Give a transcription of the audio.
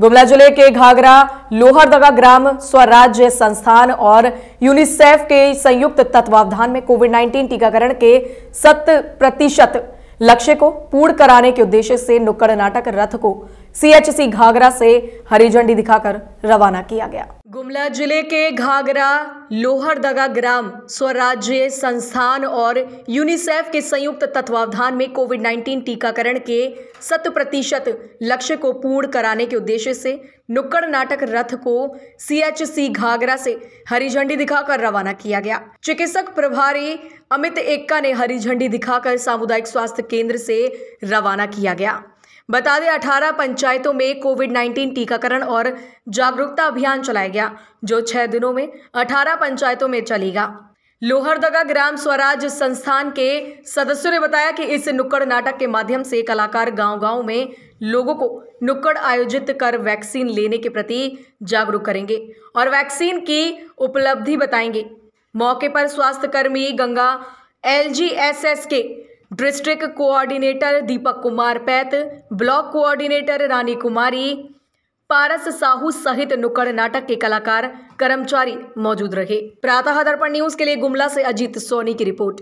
गुमला जिले के घाघरा लोहरदगा ग्राम स्वराज्य संस्थान और यूनिसेफ के संयुक्त तत्वावधान में कोविड 19 टीकाकरण के शत प्रतिशत लक्ष्य को पूर्ण कराने के उद्देश्य से नुक्कड़ नाटक रथ को सीएचसी घाघरा से हरी झंडी दिखाकर रवाना किया गया गुमला जिले के घाघरा लोहरदगा ग्राम स्वराज्य संस्थान और यूनिसेफ के संयुक्त तत्वावधान में कोविड 19 टीकाकरण के शत प्रतिशत लक्ष्य को पूर्ण कराने के उद्देश्य से नुक्कड़ नाटक रथ को सीएचसी घाघरा से हरी झंडी दिखाकर रवाना किया गया चिकित्सक प्रभारी अमित एक्का ने हरी झंडी दिखाकर सामुदायिक स्वास्थ्य केंद्र से रवाना किया गया बता दें अठारह पंचायतों में कोविड 19 टीकाकरण और जागरूकता अभियान चलाया गया जो छह दिनों में अठारह पंचायतों में चलेगा लोहरदगा ग्राम स्वराज संस्थान के सदस्यों ने बताया कि इस नुक्कड़ नाटक के माध्यम से कलाकार गांव-गांव में लोगों को नुक्कड़ आयोजित कर वैक्सीन लेने के प्रति जागरूक करेंगे और वैक्सीन की उपलब्धि बताएंगे मौके पर स्वास्थ्यकर्मी गंगा एल के डिस्ट्रिक्ट कोऑर्डिनेटर दीपक कुमार पैत ब्लॉक कोऑर्डिनेटर रानी कुमारी पारस साहू सहित नुक्कड़ नाटक के कलाकार कर्मचारी मौजूद रहे प्रातः दर्पण न्यूज के लिए गुमला से अजीत सोनी की रिपोर्ट